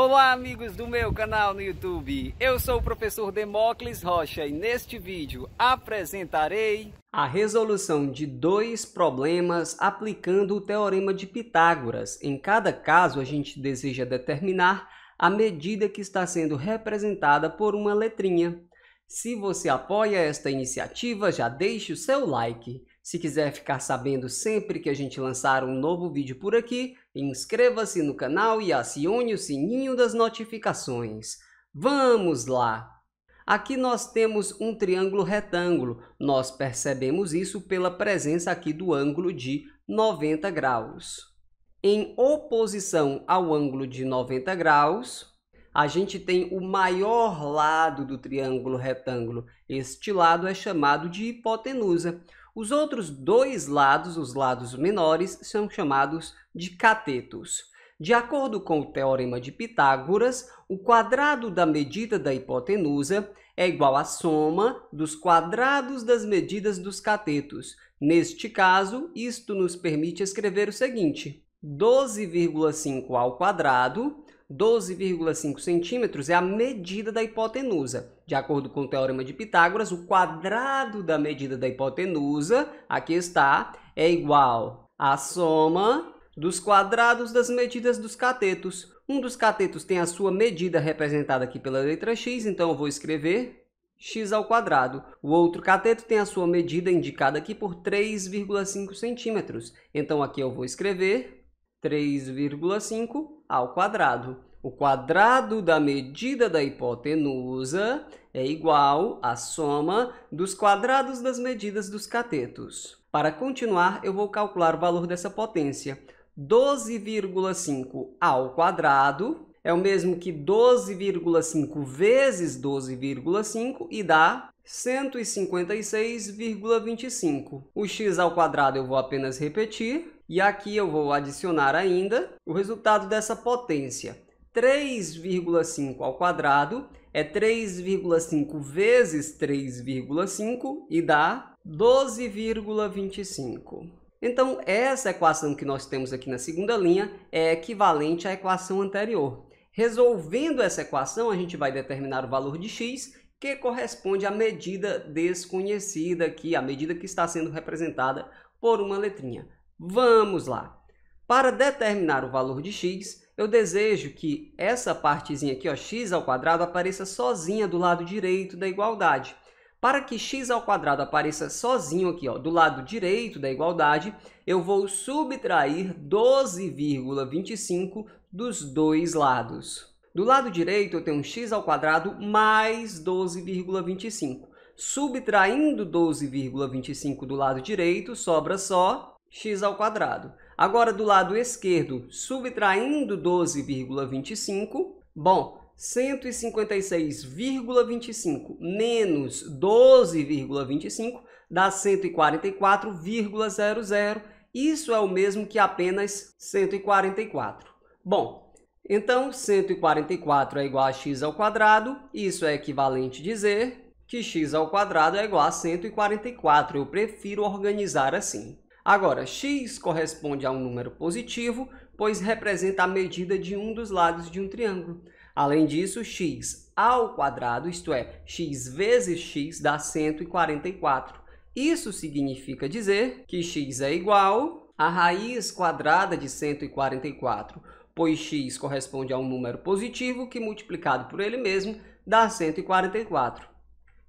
Olá amigos do meu canal no YouTube, eu sou o professor Demócles Rocha e neste vídeo apresentarei a resolução de dois problemas aplicando o Teorema de Pitágoras. Em cada caso a gente deseja determinar a medida que está sendo representada por uma letrinha. Se você apoia esta iniciativa, já deixe o seu like. Se quiser ficar sabendo sempre que a gente lançar um novo vídeo por aqui, inscreva-se no canal e acione o sininho das notificações. Vamos lá! Aqui nós temos um triângulo retângulo. Nós percebemos isso pela presença aqui do ângulo de 90 graus. Em oposição ao ângulo de 90 graus, a gente tem o maior lado do triângulo retângulo. Este lado é chamado de hipotenusa. Os outros dois lados, os lados menores, são chamados de catetos. De acordo com o teorema de Pitágoras, o quadrado da medida da hipotenusa é igual à soma dos quadrados das medidas dos catetos. Neste caso, isto nos permite escrever o seguinte: 12,5 ao quadrado 12,5 centímetros é a medida da hipotenusa. De acordo com o Teorema de Pitágoras, o quadrado da medida da hipotenusa, aqui está, é igual à soma dos quadrados das medidas dos catetos. Um dos catetos tem a sua medida representada aqui pela letra x, então eu vou escrever x ao quadrado. O outro cateto tem a sua medida indicada aqui por 3,5 centímetros. Então aqui eu vou escrever 3,5 ao quadrado. O quadrado da medida da hipotenusa é igual à soma dos quadrados das medidas dos catetos. Para continuar, eu vou calcular o valor dessa potência. 12,5 ao quadrado é o mesmo que 12,5 vezes 12,5 e dá 156,25. O x ao quadrado eu vou apenas repetir e aqui eu vou adicionar ainda o resultado dessa potência. 3,5 ao quadrado é 3,5 vezes 3,5 e dá 12,25. Então, essa equação que nós temos aqui na segunda linha é equivalente à equação anterior. Resolvendo essa equação, a gente vai determinar o valor de x que corresponde à medida desconhecida aqui, a medida que está sendo representada por uma letrinha. Vamos lá. Para determinar o valor de x, eu desejo que essa partezinha aqui, ó, x ao quadrado, apareça sozinha do lado direito da igualdade. Para que x ao quadrado apareça sozinho aqui, ó, do lado direito da igualdade, eu vou subtrair 12,25 dos dois lados. Do lado direito eu tenho um x ao quadrado mais 12,25. Subtraindo 12,25 do lado direito, sobra só x ao quadrado. Agora do lado esquerdo, subtraindo 12,25, bom, 156,25 menos 12,25 dá 144,00. Isso é o mesmo que apenas 144. Bom, então, 144 é igual a x ao quadrado, isso é equivalente a dizer que x ao quadrado é igual a 144. Eu prefiro organizar assim. Agora, x corresponde a um número positivo, pois representa a medida de um dos lados de um triângulo. Além disso, x ao quadrado, isto é, x vezes x dá 144. Isso significa dizer que x é igual a raiz quadrada de 144, pois x corresponde a um número positivo que, multiplicado por ele mesmo, dá 144.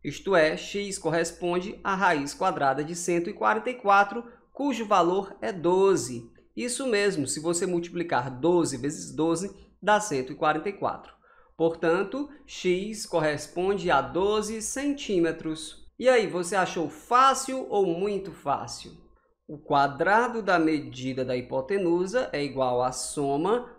Isto é, x corresponde à raiz quadrada de 144, cujo valor é 12. Isso mesmo, se você multiplicar 12 vezes 12, dá 144. Portanto, x corresponde a 12 centímetros. E aí, você achou fácil ou muito fácil? O quadrado da medida da hipotenusa é igual à soma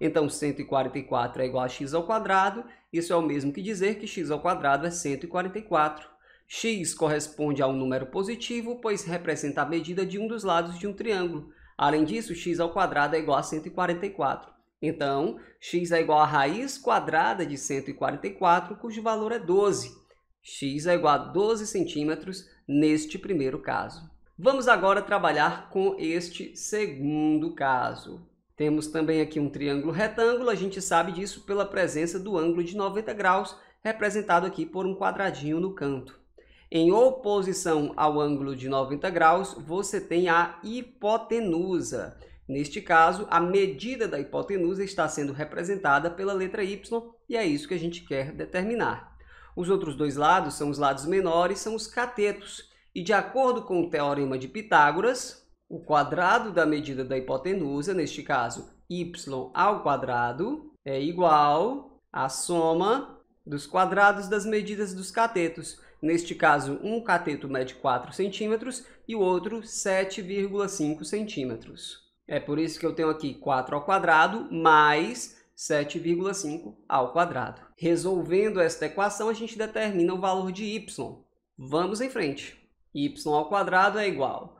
Então 144 é igual a x ao quadrado, isso é o mesmo que dizer que x ao quadrado é 144. x corresponde a um número positivo, pois representa a medida de um dos lados de um triângulo. Além disso, x ao quadrado é igual a 144. Então, x é igual a raiz quadrada de 144, cujo valor é 12. x é igual a 12 centímetros neste primeiro caso. Vamos agora trabalhar com este segundo caso. Temos também aqui um triângulo retângulo, a gente sabe disso pela presença do ângulo de 90 graus, representado aqui por um quadradinho no canto. Em oposição ao ângulo de 90 graus, você tem a hipotenusa. Neste caso, a medida da hipotenusa está sendo representada pela letra y e é isso que a gente quer determinar. Os outros dois lados são os lados menores, são os catetos. E de acordo com o teorema de Pitágoras, o quadrado da medida da hipotenusa, neste caso y ao quadrado, é igual à soma dos quadrados das medidas dos catetos. Neste caso, um cateto mede 4 centímetros e o outro 7,5 centímetros. É por isso que eu tenho aqui 4 ao quadrado mais 7,5 ao quadrado. Resolvendo esta equação, a gente determina o valor de y. Vamos em frente. y ao quadrado é igual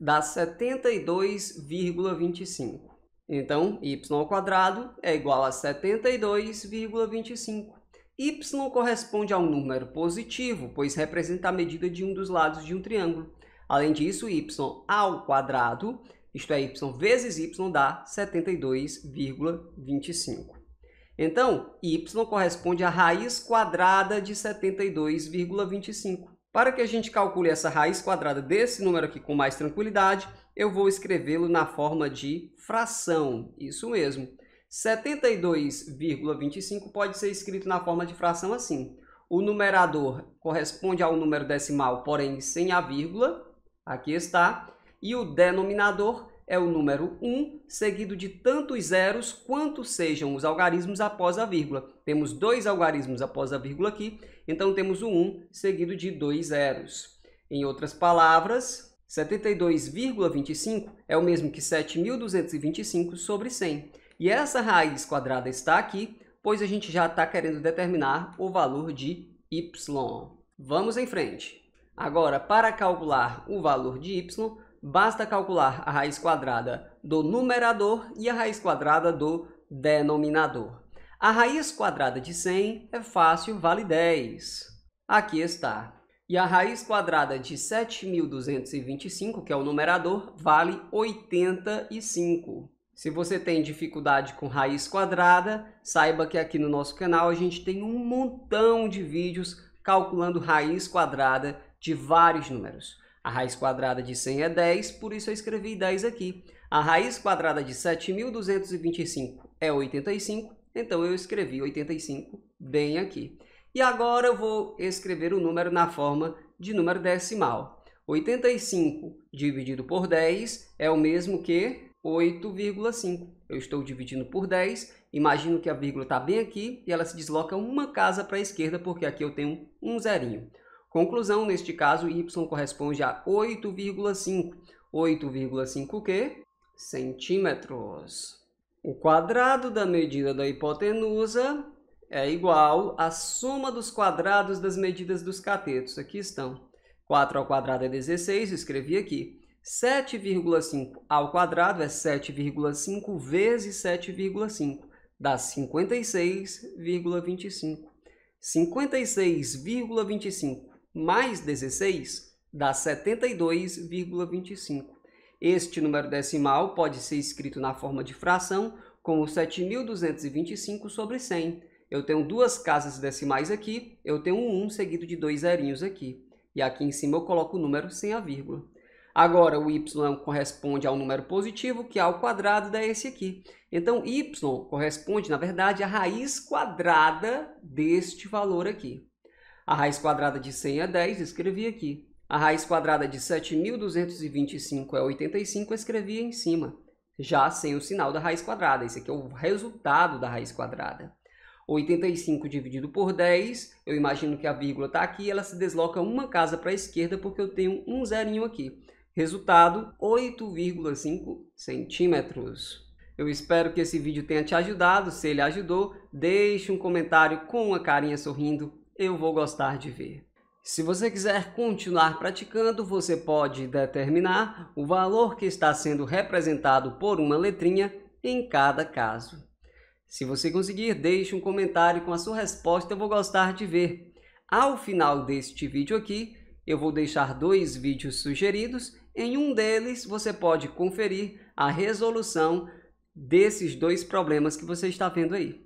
dá 72,25. Então, y ao quadrado é igual a 72,25. y corresponde a um número positivo, pois representa a medida de um dos lados de um triângulo. Além disso, y ao quadrado, isto é, y vezes y dá 72,25. Então, y corresponde à raiz quadrada de 72,25. Para que a gente calcule essa raiz quadrada desse número aqui com mais tranquilidade, eu vou escrevê-lo na forma de fração, isso mesmo. 72,25 pode ser escrito na forma de fração assim. O numerador corresponde ao número decimal, porém sem a vírgula, aqui está, e o denominador é o número 1, seguido de tantos zeros quanto sejam os algarismos após a vírgula. Temos dois algarismos após a vírgula aqui, então temos o 1 seguido de dois zeros. Em outras palavras, 72,25 é o mesmo que 7.225 sobre 100. E essa raiz quadrada está aqui, pois a gente já está querendo determinar o valor de y. Vamos em frente. Agora, para calcular o valor de y, basta calcular a raiz quadrada do numerador e a raiz quadrada do denominador. A raiz quadrada de 100 é fácil, vale 10. Aqui está. E a raiz quadrada de 7.225, que é o numerador, vale 85. Se você tem dificuldade com raiz quadrada, saiba que aqui no nosso canal a gente tem um montão de vídeos calculando raiz quadrada de vários números. A raiz quadrada de 100 é 10, por isso eu escrevi 10 aqui. A raiz quadrada de 7.225 é 85, então eu escrevi 85 bem aqui. E agora eu vou escrever o número na forma de número decimal. 85 dividido por 10 é o mesmo que 8,5. Eu estou dividindo por 10, imagino que a vírgula está bem aqui e ela se desloca uma casa para a esquerda, porque aqui eu tenho um zerinho. Conclusão, neste caso, y corresponde a 8,5. 8,5 quê? Centímetros. O quadrado da medida da hipotenusa é igual à soma dos quadrados das medidas dos catetos. Aqui estão. 4 ao quadrado é 16, escrevi aqui. 7,5 ao quadrado é 7,5 vezes 7,5, dá 56,25. 56,25 mais 16 dá 72,25. Este número decimal pode ser escrito na forma de fração como 7.225 sobre 100. Eu tenho duas casas decimais aqui, eu tenho um 1 seguido de dois zerinhos aqui. E aqui em cima eu coloco o número sem a vírgula. Agora, o y corresponde ao número positivo, que ao quadrado dá esse aqui. Então, y corresponde, na verdade, à raiz quadrada deste valor aqui. A raiz quadrada de 100 é 10, escrevi aqui. A raiz quadrada de 7.225 é 85, escrevi em cima, já sem o sinal da raiz quadrada. Esse aqui é o resultado da raiz quadrada. 85 dividido por 10, eu imagino que a vírgula está aqui, ela se desloca uma casa para a esquerda porque eu tenho um zerinho aqui. Resultado, 8,5 centímetros. Eu espero que esse vídeo tenha te ajudado. Se ele ajudou, deixe um comentário com uma carinha sorrindo eu vou gostar de ver. Se você quiser continuar praticando, você pode determinar o valor que está sendo representado por uma letrinha em cada caso. Se você conseguir, deixe um comentário com a sua resposta, eu vou gostar de ver. Ao final deste vídeo aqui, eu vou deixar dois vídeos sugeridos. Em um deles, você pode conferir a resolução desses dois problemas que você está vendo aí.